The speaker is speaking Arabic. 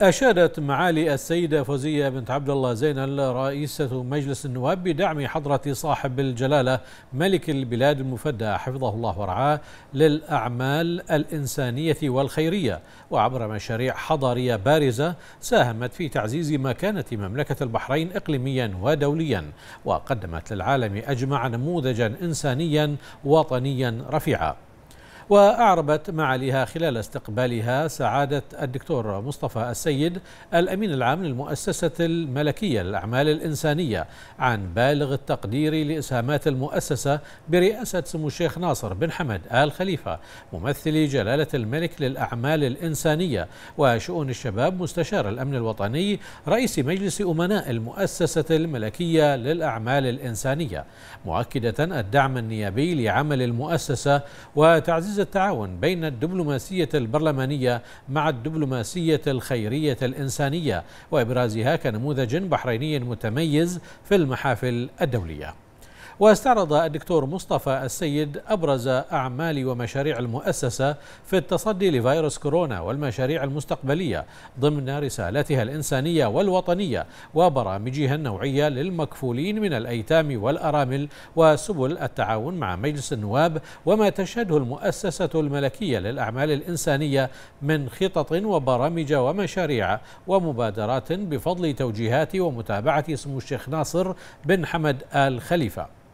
أشادت معالي السيدة فوزية بنت عبد الله زينل رئيسة مجلس النواب بدعم حضرة صاحب الجلالة ملك البلاد المفدى حفظه الله ورعاه للأعمال الإنسانية والخيرية وعبر مشاريع حضارية بارزة ساهمت في تعزيز مكانة مملكة البحرين إقليميا ودوليا وقدمت للعالم أجمع نموذجا إنسانيا وطنيا رفيعا وأعربت معاليها خلال استقبالها سعادة الدكتور مصطفى السيد الأمين العام للمؤسسة الملكية للأعمال الإنسانية عن بالغ التقدير لإسهامات المؤسسة برئاسة سمو الشيخ ناصر بن حمد آل خليفة ممثل جلالة الملك للأعمال الإنسانية وشؤون الشباب مستشار الأمن الوطني رئيس مجلس أمناء المؤسسة الملكية للأعمال الإنسانية مؤكدة الدعم النيابي لعمل المؤسسة وتعزيز يعزز التعاون بين الدبلوماسية البرلمانية مع الدبلوماسية الخيرية الإنسانية وإبرازها كنموذج بحريني متميز في المحافل الدولية واستعرض الدكتور مصطفى السيد أبرز أعمال ومشاريع المؤسسة في التصدي لفيروس كورونا والمشاريع المستقبلية ضمن رسالتها الإنسانية والوطنية وبرامجها النوعية للمكفولين من الأيتام والأرامل وسبل التعاون مع مجلس النواب وما تشهده المؤسسة الملكية للأعمال الإنسانية من خطط وبرامج ومشاريع ومبادرات بفضل توجيهات ومتابعة سمو الشيخ ناصر بن حمد آل خليفة